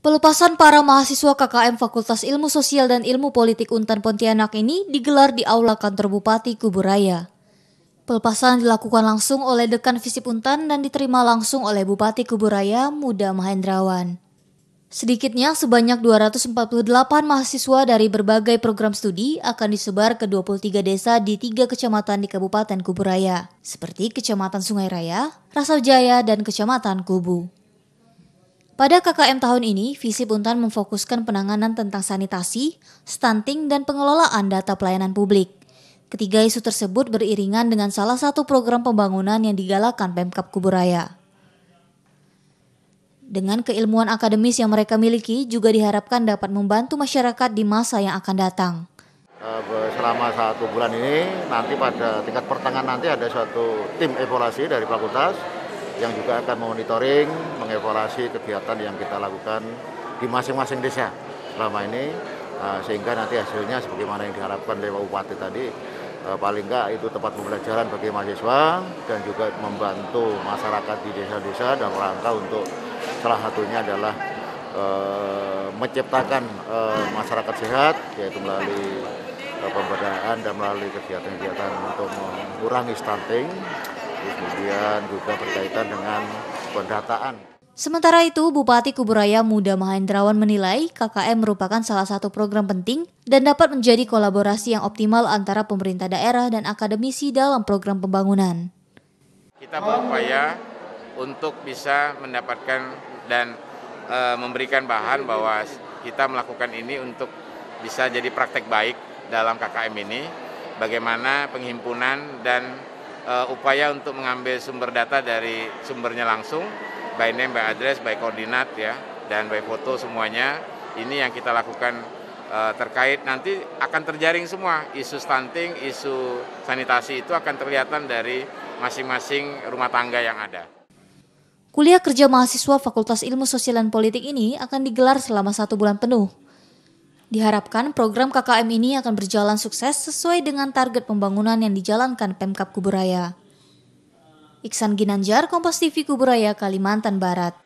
Pelepasan para mahasiswa KKM Fakultas Ilmu Sosial dan Ilmu Politik Untan Pontianak ini digelar di Aula Kantor Bupati Kuburaya. Pelepasan dilakukan langsung oleh Dekan Visip Untan dan diterima langsung oleh Bupati Kuburaya Muda Mahendrawan. Sedikitnya sebanyak 248 mahasiswa dari berbagai program studi akan disebar ke 23 desa di tiga kecamatan di Kabupaten Kuburaya, seperti Kecamatan Sungai Raya, Rasau Jaya, dan Kecamatan Kubu. Pada KKM tahun ini, visi Puntan memfokuskan penanganan tentang sanitasi, stunting, dan pengelolaan data pelayanan publik. Ketiga isu tersebut beriringan dengan salah satu program pembangunan yang digalakan Pemkap Kuburaya. Dengan keilmuan akademis yang mereka miliki juga diharapkan dapat membantu masyarakat di masa yang akan datang. Eh, selama satu bulan ini, nanti pada tingkat pertengahan nanti ada suatu tim evaluasi dari fakultas yang juga akan memonitoring, mengevaluasi kegiatan yang kita lakukan di masing-masing desa selama ini eh, sehingga nanti hasilnya sebagaimana yang diharapkan oleh Pak Bupati tadi eh, paling enggak itu tempat pembelajaran bagi mahasiswa dan juga membantu masyarakat di desa-desa dalam rangka untuk salah satunya adalah eh, menciptakan masyarakat sehat yaitu melalui e, pemberdayaan dan melalui kegiatan-kegiatan untuk mengurangi stunting kemudian juga berkaitan dengan pendataan. Sementara itu, Bupati Kuburaya Muda Mahendrawan menilai KKM merupakan salah satu program penting dan dapat menjadi kolaborasi yang optimal antara pemerintah daerah dan akademisi dalam program pembangunan. Kita berupaya untuk bisa mendapatkan dan e, memberikan bahan bahwa kita melakukan ini untuk bisa jadi praktek baik dalam KKM ini, bagaimana penghimpunan dan uh, upaya untuk mengambil sumber data dari sumbernya langsung, by name, by address, by koordinat ya, dan by foto semuanya. Ini yang kita lakukan uh, terkait nanti akan terjaring semua isu stunting, isu sanitasi itu akan terlihatan dari masing-masing rumah tangga yang ada. Kuliah kerja mahasiswa Fakultas Ilmu Sosial dan Politik ini akan digelar selama satu bulan penuh. Diharapkan program KKM ini akan berjalan sukses sesuai dengan target pembangunan yang dijalankan Pemkap Kuburaya. Iksan Ginanjar, Kompas TV Kuburaya, Kalimantan Barat.